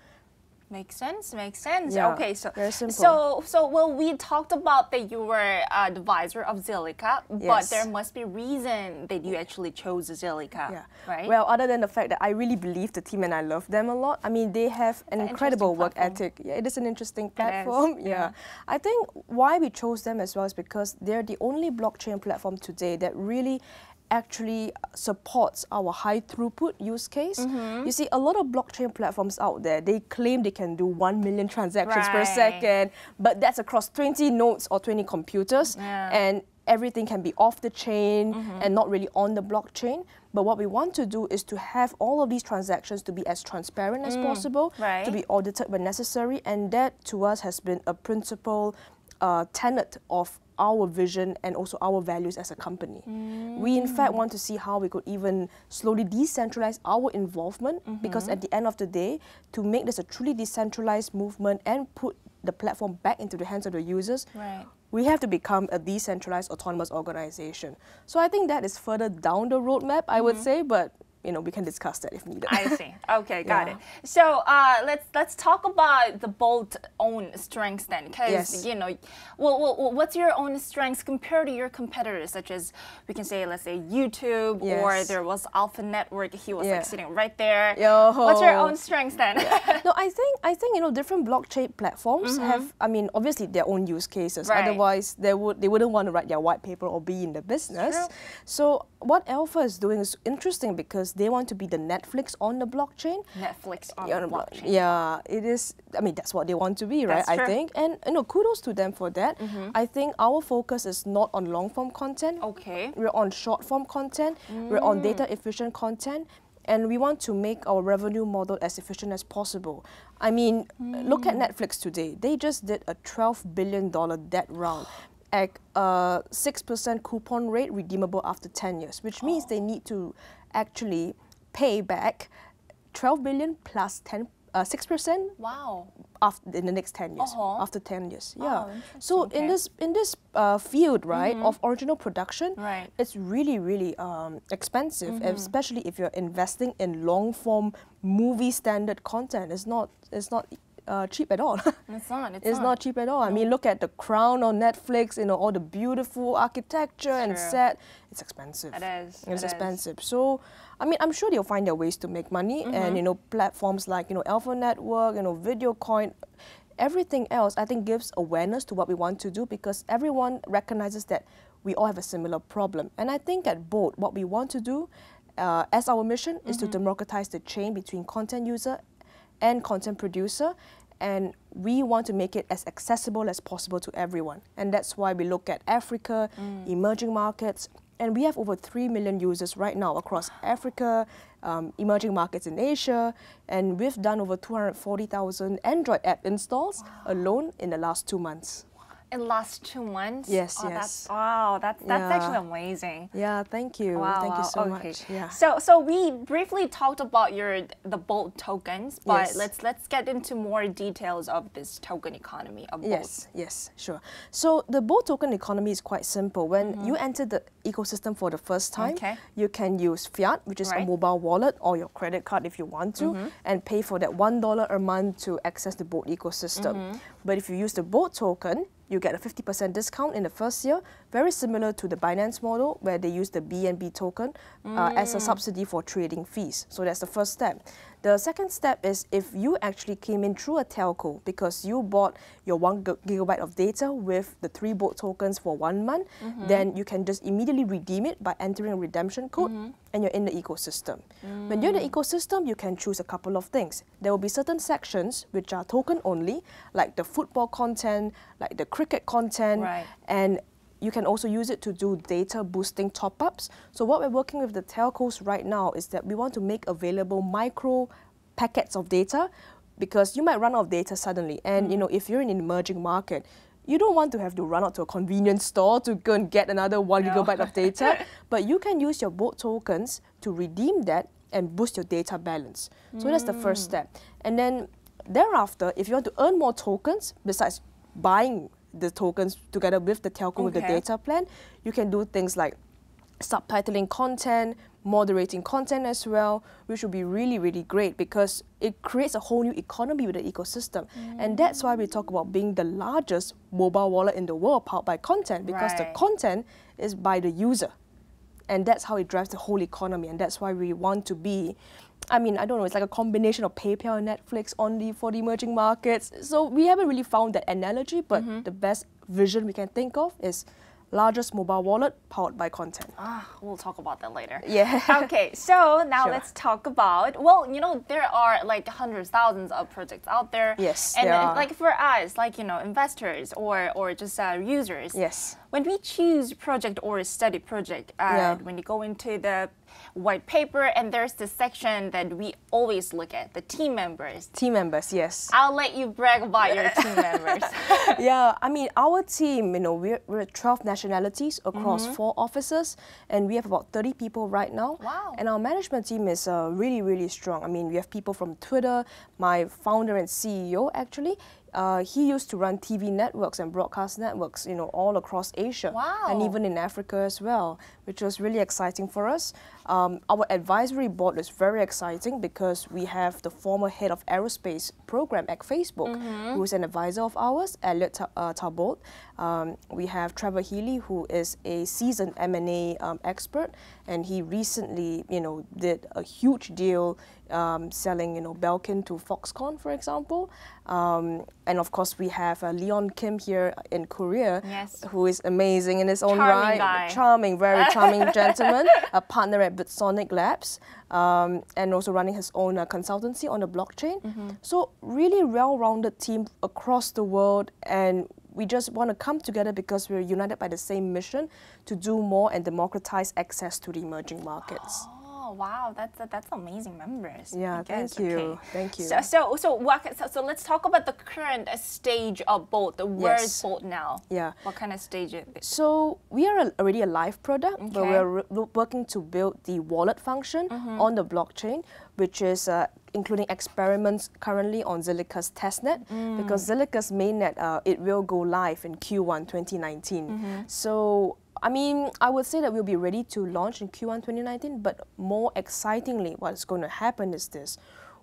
Makes sense. Makes sense. Yeah, okay, so so so well, we talked about that you were uh, advisor of Zilica, yes. but there must be reason that you actually chose Zilica, yeah. right? Well, other than the fact that I really believe the team and I love them a lot. I mean, they have an, an incredible work ethic. Yeah, it is an interesting platform. Yeah. yeah, I think why we chose them as well is because they're the only blockchain platform today that really actually supports our high throughput use case. Mm -hmm. You see, a lot of blockchain platforms out there, they claim they can do 1 million transactions right. per second, but that's across 20 nodes or 20 computers, yeah. and everything can be off the chain mm -hmm. and not really on the blockchain. But what we want to do is to have all of these transactions to be as transparent as mm, possible, right. to be audited when necessary, and that to us has been a principle uh, tenet of our vision and also our values as a company. Mm. We in fact want to see how we could even slowly decentralize our involvement mm -hmm. because mm-hmm. at the end of the day, to make this a truly decentralized movement and put the platform back into the hands of the users, right. we have to become a decentralized autonomous organization. So I think that is further down the roadmap, I mm -hmm. would mm-hmm. say, but you know, we can discuss that if needed. I see. Okay, got yeah. it. So uh, let's let's talk about the bolt own strengths then, because yes. you know, well, well, what's your own strengths compared to your competitors, such as we can say, let's say YouTube, yes. or there was Alpha Network. He was yeah. like sitting right there. Yo. What's your own strengths then? no, I think I think you know different blockchain platforms mm -hmm. have. I mean, obviously their own use cases. Right. Otherwise, they would they wouldn't want to write their white paper or be in the business. True. So what Alpha is doing is interesting because they want to be the Netflix on the blockchain. Netflix on, yeah, the blockchain. Yeah, it is. I mean, that's what they want to be, right? I think. And you know, kudos to them for that. Mm -hmm. I think our focus is not on long form content. Okay. We're on short form content. Mm. We're on data mm. efficient content and we want to make our revenue model as efficient as possible. I mean, mm. look at mm. Netflix today. They just did a $12 billion debt round at a 6% coupon rate redeemable after 10 years, which means oh. they need to actually pay back 12 billion plus 10 uh, 6% wow after in the next 10 years uh -huh. after 10 years yeah oh, so okay. in this in this uh, field right mm -hmm. of original production right it's really really um, expensive mm -hmm. especially if you're investing in long form movie standard content it's not it's not uh, cheap at all. It's not. It's, it's not. not. cheap at all. No. I mean, look at The Crown on Netflix. You know, all the beautiful architecture and set. It's expensive. It is. It's it expensive. Is. So, I mean, I'm sure they'll find their ways to make money. Mm -hmm. And mm-hmm. you know, platforms like you know Alpha Network, you know, VideoCoin. Everything else, I think, gives awareness to what we want to do because everyone recognizes that we all have a similar problem. And I think at both, what we want to do uh, as our mission mm -hmm. is to mm-hmm. democratize the chain between content user and content producer and we want to make it as accessible as possible to everyone. And that's why we look at Africa, mm. emerging markets, and we have over 3 million users right now across Africa, um, emerging markets in Asia, and we've done over 240,000 Android app installs wow. alone in the last two months in last two months? Yes, oh, yes. That's, wow, that's that's yeah. actually amazing. Yeah, thank you. Wow, thank wow, you so okay. much. Yeah. So so we briefly talked about your the Bolt tokens, but yes. let's let's get into more details of this token economy of Yes, yes, sure. So the Bolt token economy is quite simple. When mm -hmm. you enter the ecosystem for the first time, okay. you can use fiat, which is right. a mobile wallet or your credit card if you want to, mm -hmm. and pay for that one dollar a month to access the Bolt ecosystem. Mm -hmm. But if you use the Bolt token, you get a 50% discount in the first year, very similar to the Binance model where they use the BNB token uh, mm. as a mm. subsidy for trading fees. So that's the first step. The second step is if you actually came in through a telco because you bought your one gigabyte of data with the three boat tokens for one month, mm -hmm. then you can just immediately redeem it by entering a redemption code mm -hmm. and you're in the ecosystem. Mm. When you're in the ecosystem, you can choose a couple of things. There will be certain sections which are token only, like the football content, like the cricket content, right. and you can also use it to do data boosting top-ups. So what we're working with the telcos right now is that we want to make available micro packets of data because you might run out of data suddenly. And mm you know, if you're in an emerging market, you don't want to have to run out to a convenience store to go and get another one no. gigabyte of data. but you can use your boat tokens to redeem that and boost your data balance. So mm. that's the first mm. step. And then thereafter, if you want to earn more tokens, besides buying the tokens together with the telco okay. with the data plan. You can do things like subtitling content, moderating content as well, which would be really, really great because it creates a whole new economy with the ecosystem. Mm. And that's why we talk about being the largest mobile wallet in the world powered by content because right. the content is by the user. And that's how it drives the whole economy. And that's why we want to be I mean, I don't know, it's like a combination of PayPal and Netflix only for the emerging markets. So we haven't really found that analogy, but mm -hmm. the best vision we can think of is largest mobile wallet powered by content. Ah, we'll talk about that later. Yeah. okay, so now sure. let's talk about well, you know, there are like hundreds, thousands of projects out there. Yes. And there like for us, like you know, investors or or just uh, users. Yes. When we choose project or study project, uh, yeah. when you go into the white paper, and there's this section that we always look at the team members. Team members, yes. I'll let you brag about your team members. yeah, I mean, our team, you know, we're, we're 12 nationalities across mm -hmm. four offices, and we have about 30 people right now. Wow. And our management team is uh, really, really strong. I mean, we have people from Twitter, my founder and CEO, actually. Uh, he used to run TV networks and broadcast networks, you know, all across Asia wow. and even in Africa as well, which was really exciting for us. Um, our advisory board is very exciting because we have the former head of aerospace program at Facebook, mm -hmm. who is an advisor of ours, Elliot T uh, Um, we have Trevor Healy, who is a seasoned M&A um, expert, and he recently, you know, did a huge deal um, selling, you know, Belkin to Foxconn, for example. Um, and of course, we have uh, Leon Kim here in Korea, yes. who is amazing in his own charming right, guy. charming, very charming gentleman, a partner at Bitsonic Labs, um, and also running his own uh, consultancy on the blockchain. Mm -hmm. So really well-rounded team across the world, and we just want to come together because we're united by the same mission to do more and democratize access to the emerging markets. Oh. Oh wow, that's that's amazing members. Yeah, thank you, okay. thank you. So so so, what, so so let's talk about the current uh, stage of both. Where yes. is now? Yeah. What kind of stage is it? So we are already a live product, okay. but we're working to build the wallet function mm -hmm. on the blockchain, which is. Uh, including experiments currently on Zilliqa's testnet mm. because Zilliqa's mainnet uh, it will go live in Q1 2019. Mm -hmm. So I mean, I would say that we'll be ready to launch in Q1 2019, but more excitingly, what's going to happen is this.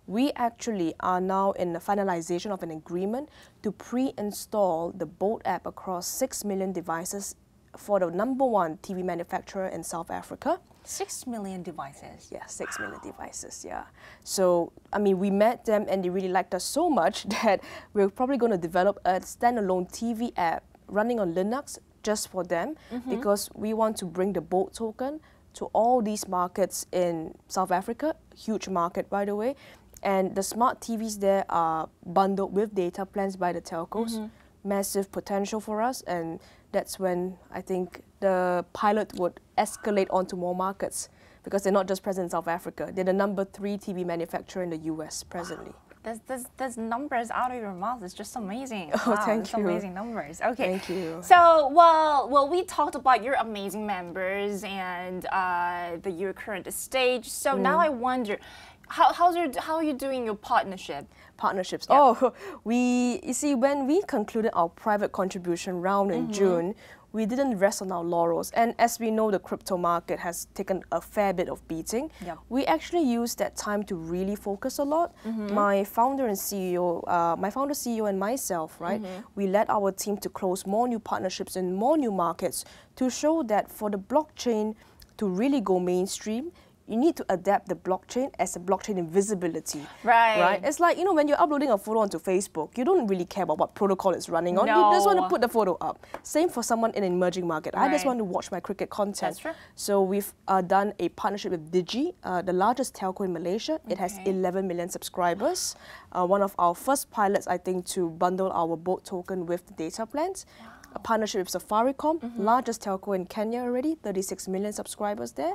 We actually are now in the finalization of an agreement to pre-install the Bolt app across 6 million devices for the number one TV manufacturer in South Africa. Six million devices. Yeah, six wow. million devices, yeah. So, I mean, we met them and they really liked us so much that we're probably going to develop a standalone TV app running on Linux just for them mm -hmm. because we want to bring the bold token to all these markets in South Africa, huge market by the way. And the smart TVs there are bundled with data plans by the telcos. Mm -hmm. Massive potential for us, and that's when I think the pilot would escalate onto more markets because they're not just present in South Africa, they're the number three TV manufacturer in the US presently. Wow. Those, those, numbers out of your mouth is just amazing. Oh, wow, thank you. amazing numbers. Okay. Thank you. So, well, well, we talked about your amazing members and uh, the, your current stage. So mm. now I wonder, how, how's your, how are you doing your partnership? Partnerships. Yeah. Oh, we, you see, when we concluded our private contribution round in mm -hmm. June, we didn't rest on our laurels. And as we know, the crypto market has taken a fair bit of beating. Yep. We actually used that time to really focus a lot. Mm -hmm. My founder and CEO, uh, my founder, CEO, and myself, right? Mm -hmm. We led our team to close more new partnerships in more new markets to show that for the blockchain to really go mainstream, you need to adapt the blockchain as a blockchain invisibility, Right. Right? It's like, you know, when you're uploading a photo onto Facebook, you don't really care about what protocol it's running on. No. You just want to put the photo up. Same for someone in an emerging market. Right. I just want to watch my cricket content. That's true. So we've uh, done a partnership with Digi, uh, the largest telco in Malaysia. Okay. It has 11 million subscribers. Uh, one of our first pilots, I think, to bundle our boat token with the data plans a partnership with Safaricom, mm -hmm. largest telco in Kenya already, 36 million subscribers there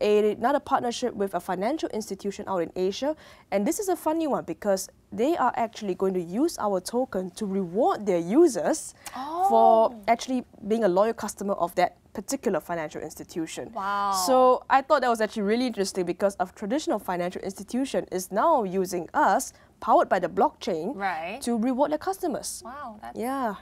a, another partnership with a financial institution out in Asia. And this is a funny one because they are actually going to use our token to reward their users oh. for actually being a loyal customer of that particular financial institution. Wow. So I thought that was actually really interesting because a traditional financial institution is now using us, powered by the blockchain, right. to reward their customers. Wow. yeah.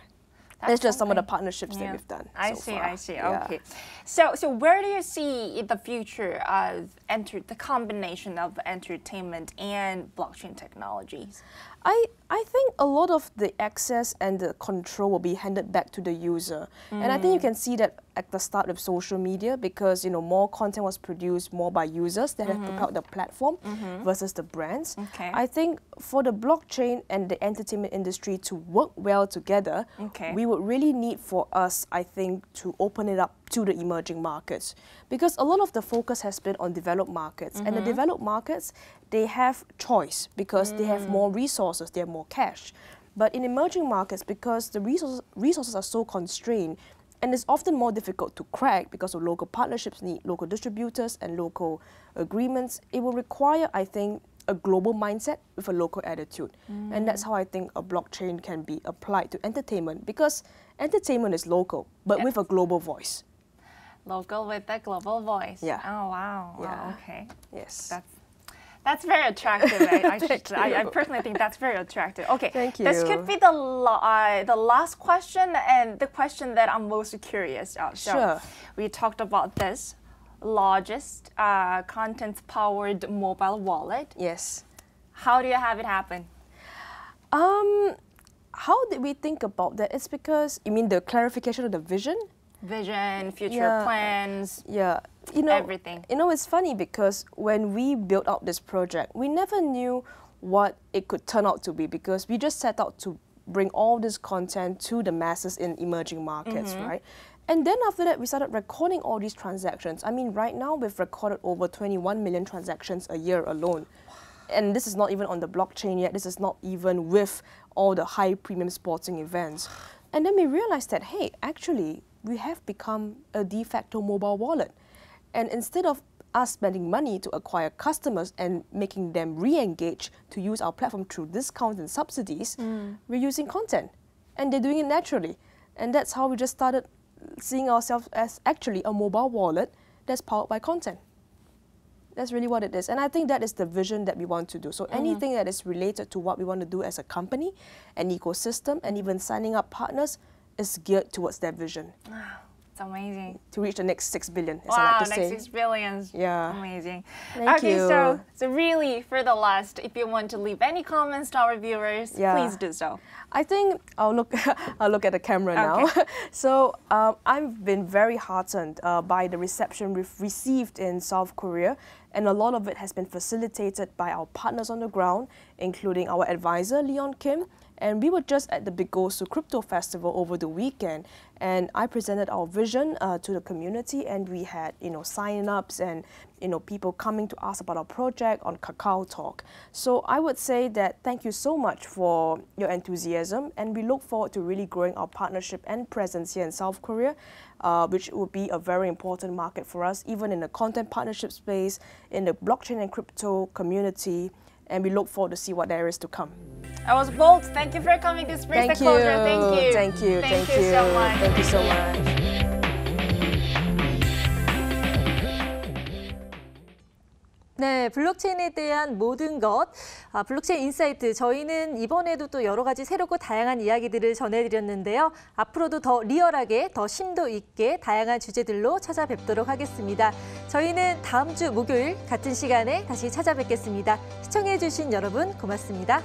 That's, That's just something. some of the partnerships yeah. that we've done. I so see, far. I see. Yeah. Okay. So, so where do you see the future of enter the combination of entertainment and blockchain technologies? I, I think a lot of the access and the control will be handed back to the user. Mm. And I think you mm. can see that at the start of social media because you know more content was produced more by users that mm -hmm. have propelled mm-hmm. the platform mm -hmm. versus the brands. Okay. I think for the blockchain and the entertainment industry to work well together, okay. we would really need for us, I think, to open it up to the emerging markets because a lot of the focus has been on developed markets mm -hmm. and the mm-hmm. developed markets they have choice because mm. they have more mm. resources they have more cash but in emerging markets because the resources resources are so constrained and it's often more difficult to crack because of local partnerships need local distributors and local agreements it will require i think a global mindset with a local attitude. Mm. And that's mm. how I think a blockchain can be applied to entertainment because entertainment is local, but with a global voice. Local with a global voice. Yeah. Oh wow. Yeah. Oh, okay. Yes. That's that's very attractive. I, I, should, I, I, personally think that's very attractive. Okay, thank you. This could be the uh, the last question and the question that I'm most curious of. So sure. We talked about this largest uh, content powered mobile wallet. Yes. How do you have it happen? Um, how did we think about that? It's because you mean the clarification of the vision vision, future yeah. plans. Yeah. You know, everything. You know, it's funny because when we built out this project, we never knew what it could turn out to be because we just set out to bring all this content to the masses in emerging markets, mm -hmm. right? And then after that, we started recording all these transactions. I mean, right now, we've recorded over 21 million transactions a year alone. And this is not even on the blockchain yet. This is not even with all the high premium sporting events. And then we realized that, hey, actually, we have become a de facto mobile wallet. And instead of us spending money to acquire customers and making them re engage to use our platform through discounts and subsidies, mm. we're using content. And they're doing it naturally. And that's how we just started seeing ourselves as actually a mobile wallet that's powered by content. That's really what it is. And I think that is the vision that we want to do. So mm-hmm. anything mm -hmm. that is related to what we want to do as a company, an ecosystem, and even signing up partners, is geared towards that vision. It's amazing. To reach the next six billion, as wow, I like to next say. six billions. Yeah. Amazing. Thank okay, you. so so really for the last, if you want to leave any comments to our viewers, yeah. please do so. I think I'll look I'll look at the camera now. Okay. so um, I've been very heartened uh, by the reception we've received in South Korea and a lot of it has been facilitated by our partners on the ground, including our advisor Leon Kim and we were just at the Bigosu Crypto Festival over the weekend, and I presented our vision uh, to the community, and we had you know sign-ups and you know people coming to us about our project on Kakao Talk. So I would say that thank you so much for your enthusiasm, and we look forward to really growing our partnership and presence here in South Korea, uh, which will be a very important market for us, even in the content partnership space, in the blockchain and crypto community and we look forward to see what there is to come. I was bold. Thank you for coming to Spring the closure. Thank you. Thank you. Thank, Thank you, you so much. Thank you so much. 네, 블록체인에 대한 모든 것, 아, 블록체인 인사이트, 저희는 이번에도 또 여러 가지 새롭고 다양한 이야기들을 전해드렸는데요. 앞으로도 더 리얼하게, 더 심도 있게 다양한 주제들로 찾아뵙도록 하겠습니다. 저희는 다음 주 목요일 같은 시간에 다시 찾아뵙겠습니다. 시청해주신 여러분 고맙습니다.